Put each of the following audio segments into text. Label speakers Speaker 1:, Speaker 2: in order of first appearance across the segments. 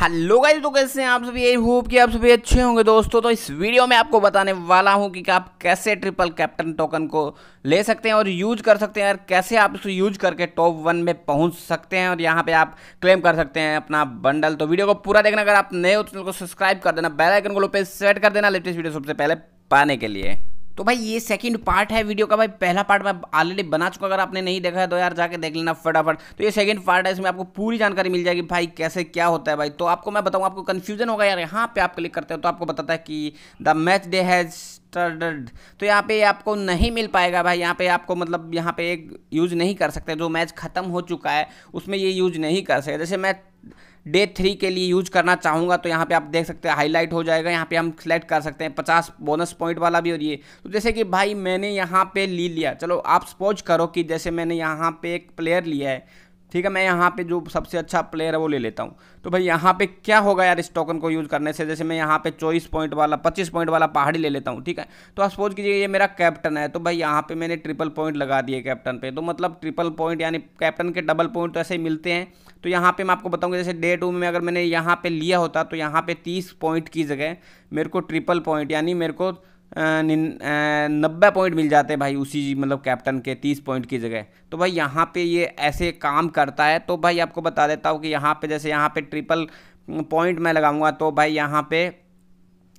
Speaker 1: hello guys तो कैसे हैं आप सभी यही होप कि आप सभी अच्छे होंगे दोस्तों तो इस वीडियो में आपको बताने वाला हूं कि आप कैसे ट्रिपल कैप्टन टोकन को ले सकते हैं और यूज कर सकते हैं और कैसे आप इसको यूज करके टॉप वन में पहुंच सकते हैं और यहां पे आप क्लेम कर सकते हैं अपना बंडल तो वीडियो को पूरा देखना अगर आप नए हो तो चैनल को सब्सक्राइब कर देना बेलाइकन को लोपे पे सेट कर देना लेटेस्ट वीडियो सबसे पहले पाने के लिए तो भाई ये सेकंड पार्ट है वीडियो का भाई पहला पार्ट मैं ऑलरेडी बना चुका अगर आपने नहीं देखा है तो यार जाके देख लेना फटाफट तो ये सेकंड पार्ट है इसमें आपको पूरी जानकारी मिल जाएगी भाई कैसे क्या होता है भाई तो आपको मैं बताऊँ आपको कन्फ्यूजन होगा यार यहाँ पे आप क्लिक करते हो तो आपको बताता है कि the match day has started तो यहाँ पे आपको नहीं मिल पाएगा भाई यहाँ पे आपको मतलब यहाँ पे एक यूज नहीं कर सकते जो मैच खत्म हो चुका है उसमें ये यूज नहीं कर सकते जैसे मैच डे थ्री के लिए यूज करना चाहूँगा तो यहाँ पे आप देख सकते हैं हाईलाइट हो जाएगा यहाँ पे हम सेलेक्ट कर सकते हैं पचास बोनस पॉइंट वाला भी और ये तो जैसे कि भाई मैंने यहाँ पे ली लिया चलो आप सपोज करो कि जैसे मैंने यहाँ पे एक प्लेयर लिया है ठीक है मैं यहाँ पे जो सबसे अच्छा प्लेयर है वो ले लेता हूँ तो भाई यहाँ पे क्या होगा यार इस टोकन को यूज़ करने से जैसे मैं यहाँ पे चौबीस पॉइंट वाला पच्चीस पॉइंट वाला पहाड़ी ले लेता हूँ ठीक है तो आप सपोज कीजिए ये मेरा कैप्टन है तो भाई यहाँ पे मैंने ट्रिपल पॉइंट लगा दिए कैप्टन पे तो मतलब ट्रिपल पॉइंट यानी कैप्टन के डबल पॉइंट तो ऐसे ही मिलते हैं तो यहाँ पर मैं आपको बताऊँगा जैसे डे टू में अगर मैंने यहाँ पर लिया होता तो यहाँ पर तीस पॉइंट की जगह मेरे को ट्रिपल पॉइंट यानी मेरे को नब्बे पॉइंट मिल जाते हैं भाई उसी मतलब कैप्टन के तीस पॉइंट की जगह तो भाई यहाँ पे ये ऐसे काम करता है तो भाई आपको बता देता हूँ कि यहाँ पे जैसे यहाँ पे ट्रिपल पॉइंट मैं लगाऊंगा तो भाई यहाँ पे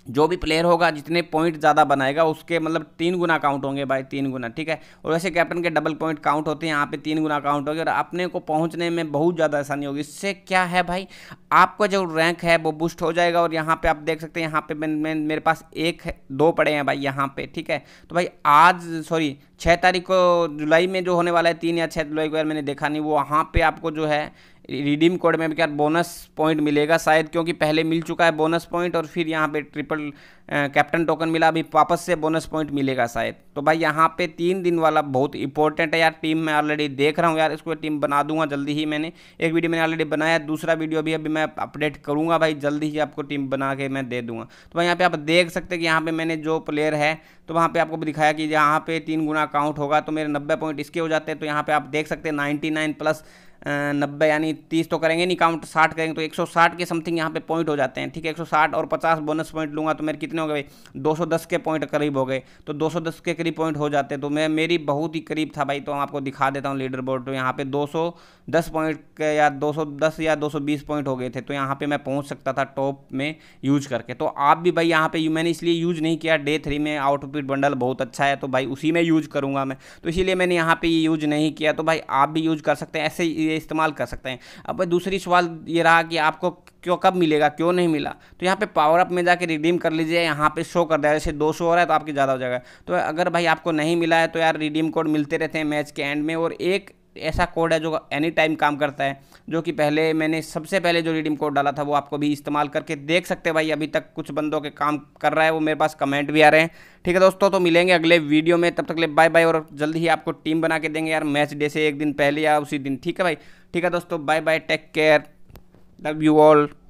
Speaker 1: जो भी प्लेयर होगा जितने पॉइंट ज़्यादा बनाएगा उसके मतलब तीन गुना काउंट होंगे भाई तीन गुना ठीक है और वैसे कैप्टन के डबल पॉइंट काउंट होते हैं यहाँ पे तीन गुना काउंट होगी और अपने को पहुँचने में बहुत ज़्यादा आसानी होगी इससे क्या है भाई आपका जो रैंक है वो बूस्ट हो जाएगा और यहाँ पर आप देख सकते हैं यहाँ पे मैं, मैं मेरे पास एक दो पड़े हैं भाई यहाँ पे ठीक है तो भाई आज सॉरी छः तारीख को जुलाई में जो होने वाला है तीन या छः जुलाई को यार मैंने देखा नहीं वो वहाँ पे आपको जो है रिडीम कोड में भी यार बोनस पॉइंट मिलेगा शायद क्योंकि पहले मिल चुका है बोनस पॉइंट और फिर यहाँ पे ट्रिपल कैप्टन टोकन मिला अभी वापस से बोनस पॉइंट मिलेगा शायद तो भाई यहाँ पे तीन दिन वाला बहुत इंपॉर्टेंट है यार टीम मैं ऑलरेडी देख रहा हूँ यार इसको टीम बना दूंगा जल्दी ही मैंने एक वीडियो मैंने ऑलरेडी बनाया दूसरा वीडियो भी अभी मैं अपडेट करूँगा भाई जल्दी ही आपको टीम बना के मैं दे दूँगा तो भाई यहाँ पर आप देख सकते हैं कि यहाँ पर मैंने जो प्लेयर है तो वहाँ पर आपको दिखाया कि यहाँ पर तीन गुना काउंट होगा तो मेरे नब्बे पॉइंट इसके हो जाते हैं तो यहाँ पे आप देख सकते हैं 99 नाइन प्लस नब्बे यानी तीस तो करेंगे नहीं काउंट साठ करेंगे तो एक सौ साठ के समथिंग यहाँ पे पॉइंट हो जाते हैं ठीक है एक सौ साठ और पचास बोनस पॉइंट लूँगा तो मेरे कितने हो गए दो सौ दस के पॉइंट करीब हो गए तो दो सौ दस के करीब पॉइंट हो जाते तो मैं मेरी बहुत ही करीब था भाई तो आपको दिखा देता हूँ लीडर बोर्ड तो यहाँ पर दो सौ दस पॉइंट के या दो सौ दस या दो सौ बीस पॉइंट हो गए थे तो यहाँ पर मैं पहुँच सकता था टॉप में यूज करके तो आप भी भाई यहाँ पर मैंने इसलिए यूज नहीं किया डे थ्री में आउटपुट बंडल बहुत अच्छा है तो भाई उसी में यूज करूँगा मैं तो इसीलिए मैंने यहाँ पर यूज नहीं किया तो भाई आप भी यूज कर सकते हैं ऐसे लिए इस्तेमाल कर सकते हैं अब दूसरी सवाल ये रहा कि आपको क्यों कब मिलेगा क्यों नहीं मिला तो यहाँ पे पावर अप में जाके रिडीम कर लीजिए यहाँ पे शो कर दिया जैसे दो सौ हो रहा है तो आपकी ज़्यादा हो जाएगा तो अगर भाई आपको नहीं मिला है तो यार रिडीम कोड मिलते रहते हैं मैच के एंड में और एक ऐसा कोड है जो एनी टाइम काम करता है जो कि पहले मैंने सबसे पहले जो रिडीम कोड डाला था वो आपको भी इस्तेमाल करके देख सकते हैं भाई अभी तक कुछ बंदों के काम कर रहा है वो मेरे पास कमेंट भी आ रहे हैं ठीक है दोस्तों तो मिलेंगे अगले वीडियो में तब तक ले बाय बाय और जल्दी ही आपको टीम बना के देंगे यार मैच डे से एक दिन पहले या उसी दिन ठीक है भाई ठीक है दोस्तों bye bye take care love you all